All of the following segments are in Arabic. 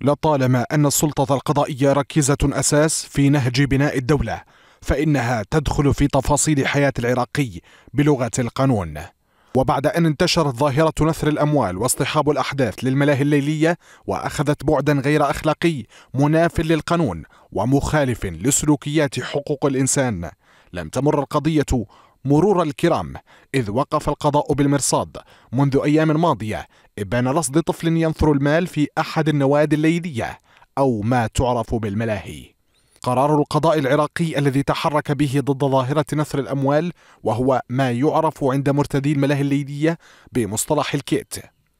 لطالما أن السلطة القضائية ركيزة أساس في نهج بناء الدولة فإنها تدخل في تفاصيل حياة العراقي بلغة القانون وبعد أن انتشرت ظاهرة نثر الأموال واصطحاب الأحداث للملاهي الليلية وأخذت بعدا غير أخلاقي مناف للقانون ومخالف لسلوكيات حقوق الإنسان لم تمر القضية مرور الكرام إذ وقف القضاء بالمرصاد منذ أيام ماضية إبان رصد طفل ينثر المال في أحد النوادي الليلية أو ما تعرف بالملاهي قرار القضاء العراقي الذي تحرك به ضد ظاهرة نثر الأموال وهو ما يعرف عند مرتدي الملاهي الليلية بمصطلح الكيت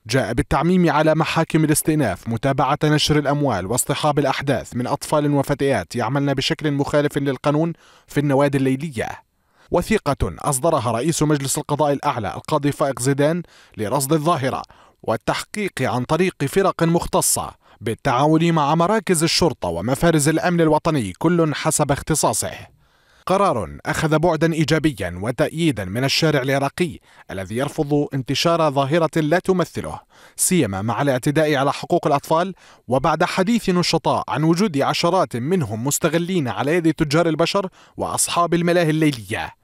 جاء بالتعميم على محاكم الاستئناف متابعة نشر الأموال واصطحاب الأحداث من أطفال وفتيات يعملن بشكل مخالف للقانون في النوادي الليلية وثيقة أصدرها رئيس مجلس القضاء الأعلى القاضي فائق زيدان لرصد الظاهرة والتحقيق عن طريق فرق مختصة بالتعاون مع مراكز الشرطة ومفارز الأمن الوطني كل حسب اختصاصه قرار أخذ بعدا إيجابيا وتأييدا من الشارع العراقي الذي يرفض انتشار ظاهرة لا تمثله سيما مع الاعتداء على حقوق الأطفال وبعد حديث نشطاء عن وجود عشرات منهم مستغلين على يد تجار البشر وأصحاب الملاهي الليلية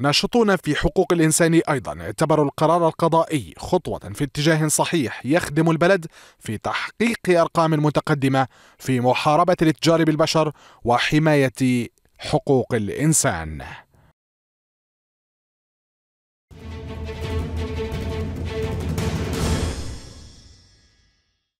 ناشطون في حقوق الإنسان أيضا اعتبروا القرار القضائي خطوة في اتجاه صحيح يخدم البلد في تحقيق أرقام متقدمة في محاربة الاتجار بالبشر وحماية حقوق الإنسان